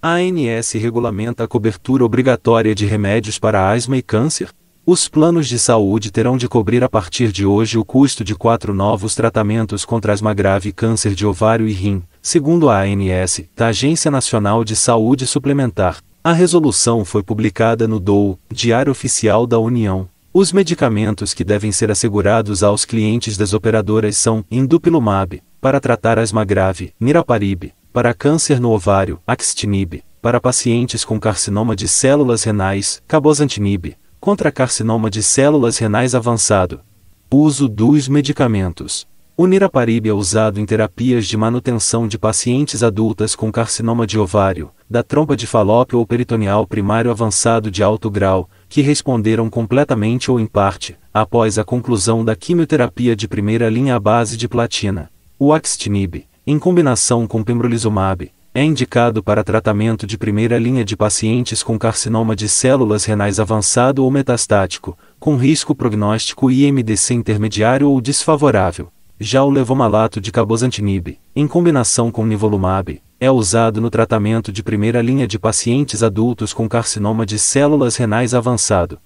A ANS regulamenta a cobertura obrigatória de remédios para asma e câncer. Os planos de saúde terão de cobrir a partir de hoje o custo de quatro novos tratamentos contra asma grave e câncer de ovário e rim, segundo a ANS, da Agência Nacional de Saúde Suplementar. A resolução foi publicada no DOU, Diário Oficial da União. Os medicamentos que devem ser assegurados aos clientes das operadoras são Indupilumab, para tratar asma grave, miraparib para câncer no ovário, axtinib, para pacientes com carcinoma de células renais, cabozantinib, contra carcinoma de células renais avançado. Uso dos medicamentos. O niraparib é usado em terapias de manutenção de pacientes adultas com carcinoma de ovário, da trompa de falópio ou peritoneal primário avançado de alto grau, que responderam completamente ou em parte, após a conclusão da quimioterapia de primeira linha à base de platina. O axtinib, em combinação com pembrolizumab, é indicado para tratamento de primeira linha de pacientes com carcinoma de células renais avançado ou metastático, com risco prognóstico IMDC intermediário ou desfavorável. Já o levomalato de cabozantinib, em combinação com nivolumab, é usado no tratamento de primeira linha de pacientes adultos com carcinoma de células renais avançado.